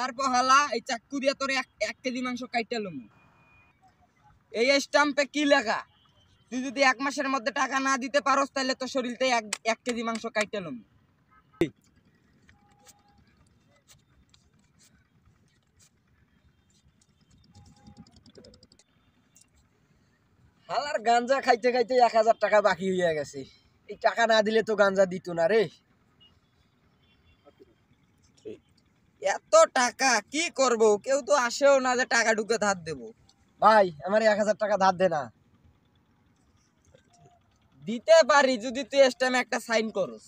হালার পহালা এই চাকু দিয়া তোর এক কেজি মাংস কাইটা লমু এই স্টাম্পে কি লেখা তুই যদি এক মাসের মধ্যে টাকা না দিতে পারস তাহলে তোর শরীরতে এক কেজি মাংস কাইটা লমু হালার গাঞ্জা খাইতে খাইতে এক হাজার টাকা বাকি হইয়া গেছে এই টাকা না দিলে তো গাঞ্জা দিত না রে এত টাকা কি করব কেউ তো আসেও না যে টাকা ঢুকে ধার দেব ভাই আমার এক হাজার টাকা ধার দে না দিতে পারি যদি তুই এস একটা সাইন করস